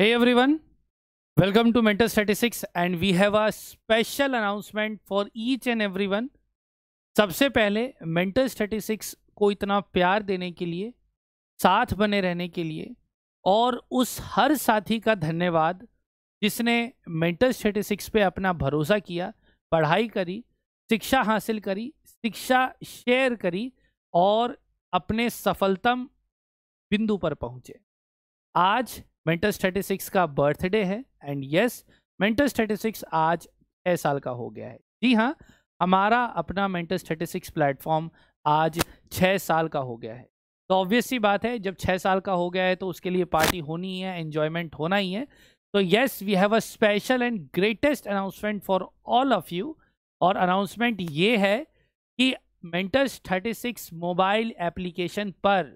Hey everyone, welcome to Mentor Statistics and we have a special announcement for each and everyone. सबसे पहले mental statistics को इतना प्यार देने के लिए साथ बने रहने के लिए और उस हर साथी का धन्यवाद जिसने मेंटल स्टैटिस्टिक्स पे अपना भरोसा किया पढ़ाई करी शिक्षा हासिल करी शिक्षा शेयर करी और अपने सफलतम बिंदु पर पहुँचे आज मेंटल थर्टी का बर्थडे है एंड यस मेंटल थर्टी आज छः साल का हो गया है जी हाँ हमारा अपना मेंटल थर्टी प्लेटफॉर्म आज छः साल का हो गया है तो ऑब्वियस सी बात है जब छः साल का हो गया है तो उसके लिए पार्टी होनी ही है एन्जॉयमेंट होना ही है तो yes we have a special and greatest announcement for all of you और अनाउंसमेंट ये है कि मेंटस 36 मोबाइल एप्लीकेशन पर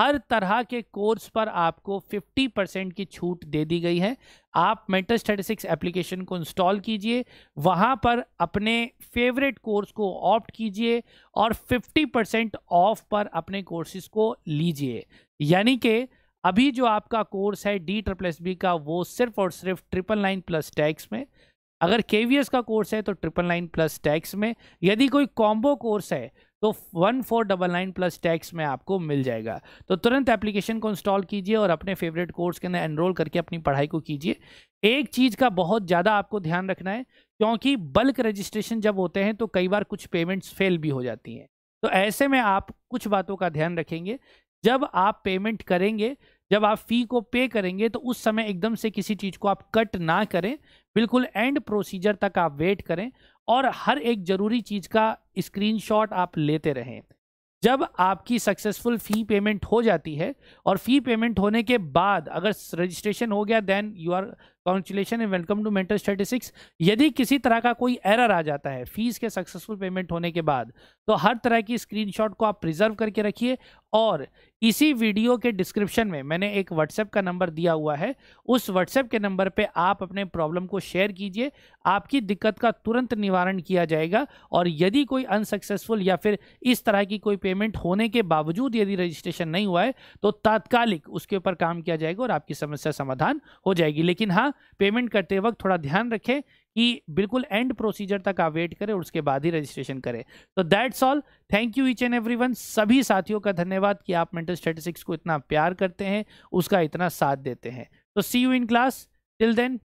हर तरह के कोर्स पर आपको 50 परसेंट की छूट दे दी गई है आप मेंटल स्टेटिस्टिक्स एप्लीकेशन को इंस्टॉल कीजिए वहाँ पर अपने फेवरेट कोर्स को ऑप्ट कीजिए और 50 परसेंट ऑफ पर अपने कोर्सेज को लीजिए यानी कि अभी जो आपका कोर्स है डी ट्रिपल एस बी का वो सिर्फ और सिर्फ ट्रिपल नाइन प्लस टैक्स में अगर के का कोर्स है तो ट्रिपल नाइन प्लस टैक्स में यदि कोई कॉम्बो कोर्स है तो one four double nine plus tax में आपको मिल जाएगा तो तुरंत एप्लीकेशन को इंस्टॉल कीजिए और अपने फेवरेट कोर्स के अंदर एनरोल करके अपनी पढ़ाई को कीजिए एक चीज़ का बहुत ज़्यादा आपको ध्यान रखना है क्योंकि बल्क रजिस्ट्रेशन जब होते हैं तो कई बार कुछ पेमेंट्स फेल भी हो जाती हैं तो ऐसे में आप कुछ बातों का ध्यान रखेंगे जब आप पेमेंट करेंगे जब आप फ़ी को पे करेंगे तो उस समय एकदम से किसी चीज़ को आप कट ना करें बिल्कुल एंड प्रोसीजर तक आप वेट करें और हर एक ज़रूरी चीज़ का स्क्रीनशॉट आप लेते रहें जब आपकी सक्सेसफुल फ़ी पेमेंट हो जाती है और फ़ी पेमेंट होने के बाद अगर रजिस्ट्रेशन हो गया then you are congratulation and welcome to mentor statistics यदि किसी तरह का कोई एरर आ जाता है फीस के सक्सेसफुल पेमेंट होने के बाद तो हर तरह की स्क्रीनशॉट को आप प्रिजर्व करके रखिए और इसी वीडियो के डिस्क्रिप्शन में मैंने एक व्हाट्सएप का नंबर दिया हुआ है उस व्हाट्सएप के नंबर पे आप अपने प्रॉब्लम को शेयर कीजिए आपकी दिक्कत का तुरंत निवारण किया जाएगा और यदि कोई अनसक्सेसफुल या फिर इस तरह की कोई पेमेंट होने के बावजूद यदि रजिस्ट्रेशन नहीं हुआ है तो तात्कालिक उसके ऊपर काम किया जाएगा और आपकी समस्या समाधान हो जाएगी लेकिन हाँ पेमेंट करते वक्त थोड़ा ध्यान रखें कि बिल्कुल एंड प्रोसीजर तक आप वेट करें और उसके बाद ही रजिस्ट्रेशन करें तो that's all thank you each and everyone सभी साथियों का धन्यवाद कि आप मेंटल स्टेटिस्टिक्स को इतना प्यार करते हैं उसका इतना साथ देते हैं तो see you in class till then